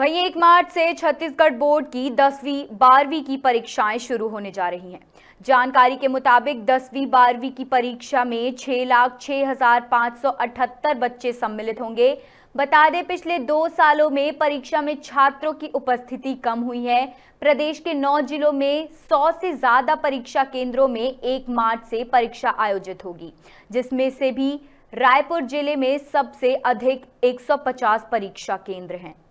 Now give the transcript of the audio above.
वहीं एक मार्च से छत्तीसगढ़ बोर्ड की दसवीं बारहवीं की परीक्षाएं शुरू होने जा रही हैं जानकारी के मुताबिक दसवीं बारहवीं की परीक्षा में छः लाख छः हजार पाँच सौ अठहत्तर बच्चे सम्मिलित होंगे बता दें पिछले दो सालों में परीक्षा में छात्रों की उपस्थिति कम हुई है प्रदेश के नौ जिलों में सौ से ज़्यादा परीक्षा केंद्रों में एक मार्च से परीक्षा आयोजित होगी जिसमें से भी रायपुर जिले में सबसे अधिक एक परीक्षा केंद्र हैं